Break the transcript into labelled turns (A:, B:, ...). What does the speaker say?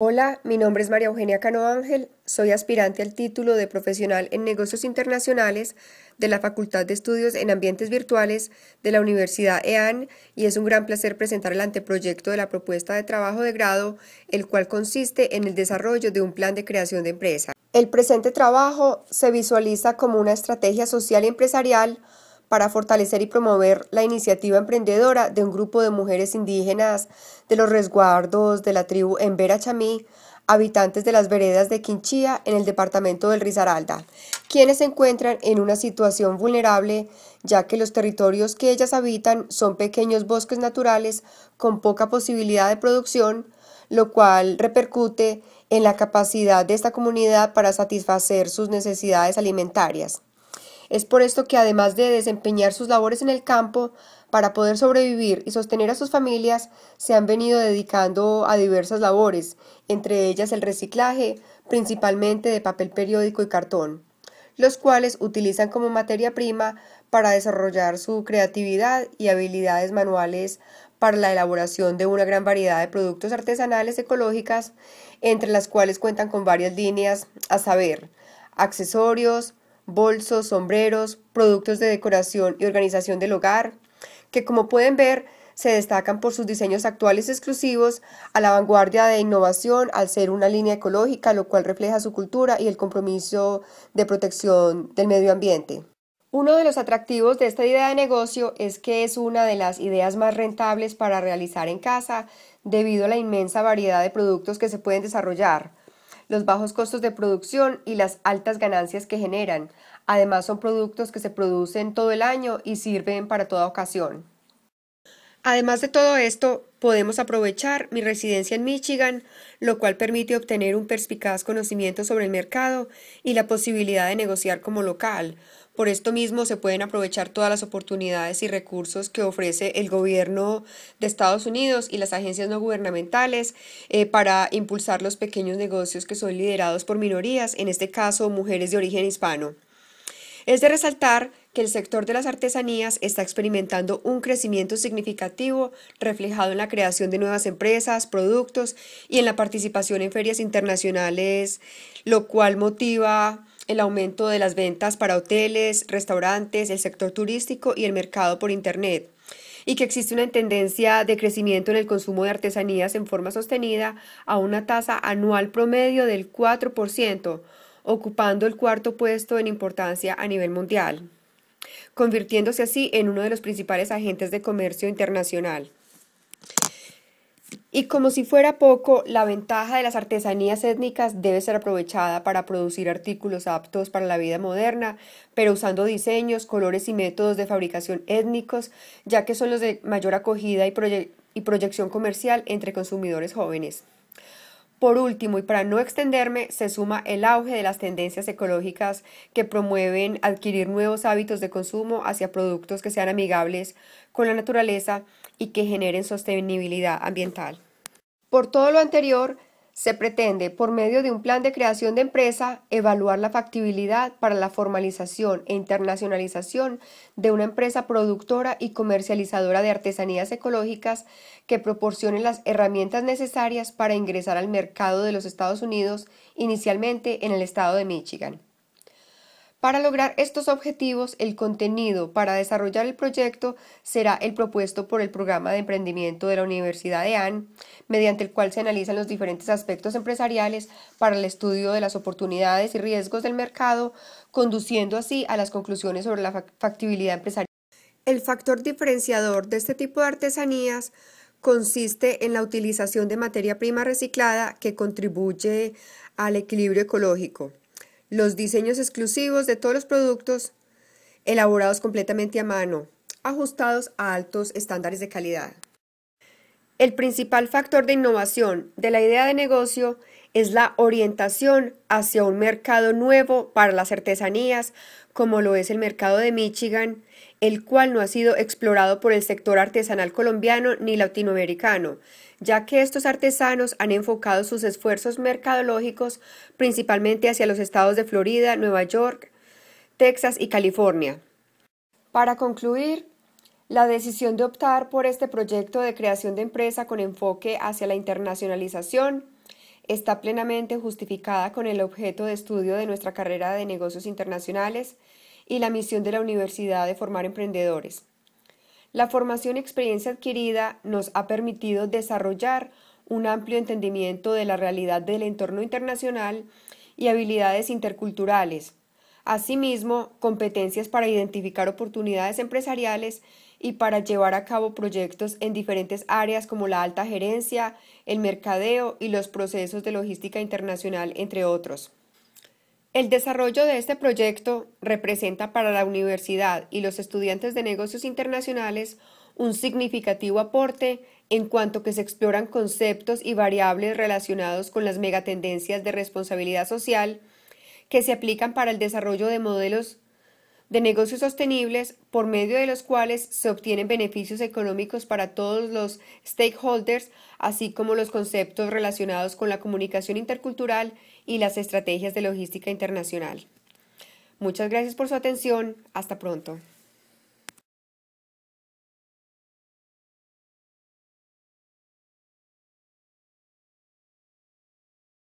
A: Hola, mi nombre es María Eugenia Cano Ángel, soy aspirante al título de profesional en negocios internacionales de la Facultad de Estudios en Ambientes Virtuales de la Universidad EAN y es un gran placer presentar el anteproyecto de la propuesta de trabajo de grado, el cual consiste en el desarrollo de un plan de creación de empresa. El presente trabajo se visualiza como una estrategia social y empresarial para fortalecer y promover la iniciativa emprendedora de un grupo de mujeres indígenas de los resguardos de la tribu Embera Chamí, habitantes de las veredas de Quinchía en el departamento del Risaralda, quienes se encuentran en una situación vulnerable ya que los territorios que ellas habitan son pequeños bosques naturales con poca posibilidad de producción, lo cual repercute en la capacidad de esta comunidad para satisfacer sus necesidades alimentarias. Es por esto que además de desempeñar sus labores en el campo, para poder sobrevivir y sostener a sus familias, se han venido dedicando a diversas labores, entre ellas el reciclaje, principalmente de papel periódico y cartón, los cuales utilizan como materia prima para desarrollar su creatividad y habilidades manuales para la elaboración de una gran variedad de productos artesanales ecológicas, entre las cuales cuentan con varias líneas, a saber, accesorios, bolsos, sombreros, productos de decoración y organización del hogar, que como pueden ver se destacan por sus diseños actuales exclusivos a la vanguardia de innovación al ser una línea ecológica, lo cual refleja su cultura y el compromiso de protección del medio ambiente. Uno de los atractivos de esta idea de negocio es que es una de las ideas más rentables para realizar en casa debido a la inmensa variedad de productos que se pueden desarrollar los bajos costos de producción y las altas ganancias que generan. Además son productos que se producen todo el año y sirven para toda ocasión. Además de todo esto, podemos aprovechar mi residencia en Michigan, lo cual permite obtener un perspicaz conocimiento sobre el mercado y la posibilidad de negociar como local, por esto mismo se pueden aprovechar todas las oportunidades y recursos que ofrece el gobierno de Estados Unidos y las agencias no gubernamentales eh, para impulsar los pequeños negocios que son liderados por minorías, en este caso mujeres de origen hispano. Es de resaltar que el sector de las artesanías está experimentando un crecimiento significativo reflejado en la creación de nuevas empresas, productos y en la participación en ferias internacionales, lo cual motiva el aumento de las ventas para hoteles, restaurantes, el sector turístico y el mercado por Internet y que existe una tendencia de crecimiento en el consumo de artesanías en forma sostenida a una tasa anual promedio del 4%, ocupando el cuarto puesto en importancia a nivel mundial, convirtiéndose así en uno de los principales agentes de comercio internacional. Y como si fuera poco, la ventaja de las artesanías étnicas debe ser aprovechada para producir artículos aptos para la vida moderna, pero usando diseños, colores y métodos de fabricación étnicos, ya que son los de mayor acogida y, proyección comercial entre consumidores jóvenes. Por último, y para no extenderme, se suma el auge de las tendencias ecológicas que promueven adquirir nuevos hábitos de consumo hacia productos que sean amigables con la naturaleza y que generen sostenibilidad ambiental. Por todo lo anterior, se pretende, por medio de un plan de creación de empresa, evaluar la factibilidad para la formalización e internacionalización de una empresa productora y comercializadora de artesanías ecológicas que proporcione las herramientas necesarias para ingresar al mercado de los Estados Unidos, inicialmente en el estado de Michigan. Para lograr estos objetivos, el contenido para desarrollar el proyecto será el propuesto por el programa de emprendimiento de la Universidad de AN, mediante el cual se analizan los diferentes aspectos empresariales para el estudio de las oportunidades y riesgos del mercado, conduciendo así a las conclusiones sobre la factibilidad empresarial. El factor diferenciador de este tipo de artesanías consiste en la utilización de materia prima reciclada que contribuye al equilibrio ecológico los diseños exclusivos de todos los productos elaborados completamente a mano, ajustados a altos estándares de calidad. El principal factor de innovación de la idea de negocio es la orientación hacia un mercado nuevo para las artesanías, como lo es el mercado de Michigan, el cual no ha sido explorado por el sector artesanal colombiano ni latinoamericano, ya que estos artesanos han enfocado sus esfuerzos mercadológicos principalmente hacia los estados de Florida, Nueva York, Texas y California. Para concluir, la decisión de optar por este proyecto de creación de empresa con enfoque hacia la internacionalización está plenamente justificada con el objeto de estudio de nuestra carrera de negocios internacionales y la misión de la universidad de formar emprendedores. La formación y experiencia adquirida nos ha permitido desarrollar un amplio entendimiento de la realidad del entorno internacional y habilidades interculturales, asimismo competencias para identificar oportunidades empresariales y para llevar a cabo proyectos en diferentes áreas como la alta gerencia, el mercadeo y los procesos de logística internacional, entre otros. El desarrollo de este proyecto representa para la universidad y los estudiantes de negocios internacionales un significativo aporte en cuanto que se exploran conceptos y variables relacionados con las megatendencias de responsabilidad social que se aplican para el desarrollo de modelos de negocios sostenibles por medio de los cuales se obtienen beneficios económicos para todos los stakeholders, así como los conceptos relacionados con la comunicación intercultural y las estrategias de logística internacional. Muchas gracias por su atención. Hasta pronto.